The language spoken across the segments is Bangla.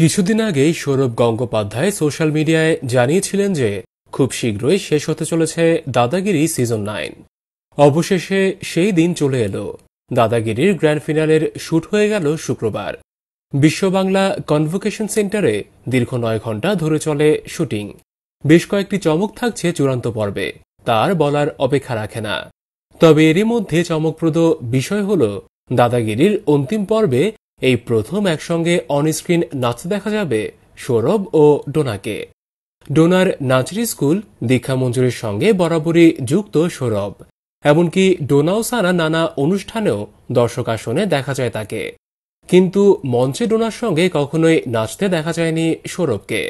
কিছুদিন আগেই সৌরভ গঙ্গোপাধ্যায় সোশ্যাল মিডিয়ায় জানিয়েছিলেন যে খুব শীঘ্রই শেষ হতে চলেছে দাদাগিরি সিজন নাইন অবশেষে সেই দিন চলে এলো দাদাগিরির গ্র্যান্ড ফিনালের শ্যুট হয়ে গেল শুক্রবার বিশ্ববাংলা কনভোকেশন সেন্টারে দীর্ঘ নয় ঘন্টা ধরে চলে শুটিং বেশ কয়েকটি চমক থাকছে চূড়ান্ত পর্বে তার বলার অপেক্ষা রাখে না তবে এরই মধ্যে চমকপ্রদ বিষয় হল দাদাগিরির অন্তিম পর্বে এই প্রথম একসঙ্গে অনস্ক্রিন নাচ দেখা যাবে সৌরভ ও ডোনাকে ডোনার নাচরি স্কুল দীক্ষা মঞ্জুরের সঙ্গে বরাবরই যুক্ত সৌরভ এমনকি ডোনাও সারা নানা অনুষ্ঠানেও দর্শক আসনে দেখা যায় তাকে কিন্তু মঞ্চে ডোনার সঙ্গে কখনোই নাচতে দেখা যায়নি সৌরভকে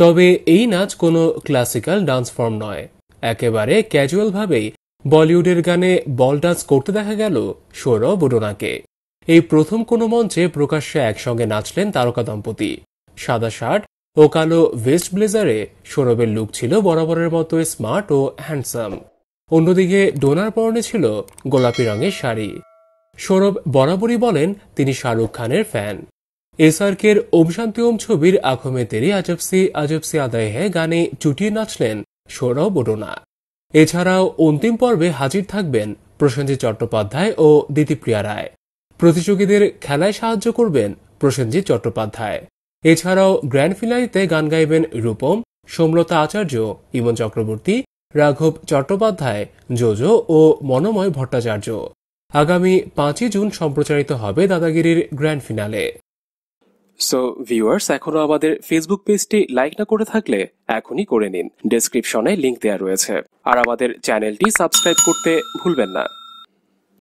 তবে এই নাচ কোনো ক্লাসিক্যাল ডান্স ফর্ম নয় একেবারে ক্যাজুয়ালভাবেই বলিউডের গানে বল ডান্স করতে দেখা গেল সৌরভ ও ডোনাকে এই প্রথম কোনো মঞ্চে প্রকাশ্যে একসঙ্গে নাচলেন তারকা দম্পতি সাদা শার্ট ও কালো ভেস্ট ব্লেজারে সৌরভের লুক ছিল বরাবরের মতো স্মার্ট ও হ্যান্ডসাম অন্যদিকে ডোনার পরনে ছিল গোলাপি রঙের শাড়ি সৌরভ বরাবরই বলেন তিনি শাহরুখ খানের ফ্যান এসআরকের ওম শান্তি ওম ছবির আখমে তেরি আজবসি আজবসি আদায় হে গানে চুটিয়ে নাচলেন সৌরভ ডোনা এছাড়াও অন্তিম পর্বে হাজির থাকবেন প্রসেনজিৎ চট্টোপাধ্যায় ও দিতিপ্রিয়া রায় প্রতিযোগীদের খেলায় সাহায্য করবেন প্রসেনজিৎ চট্টোপাধ্যায় এছাড়াও গ্র্যান্ড ফিনালিতে গান গাইবেন রূপম সোমলতা আচার্য ইমন চক্রবর্তী রাঘব চট্টোপাধ্যায় জোজো ও মনোময় ভট্টাচার্য আগামী পাঁচই জুন সম্প্রচারিত হবে দাদাগিরির গ্র্যান্ড ফিনালে সো ভিউয়ার্স এখনও আমাদের ফেসবুক পেজটি লাইক না করে থাকলে এখনই করে নিন ডেসক্রিপশনে লিংক দেওয়া রয়েছে আর আমাদের চ্যানেলটি সাবস্ক্রাইব করতে ভুলবেন না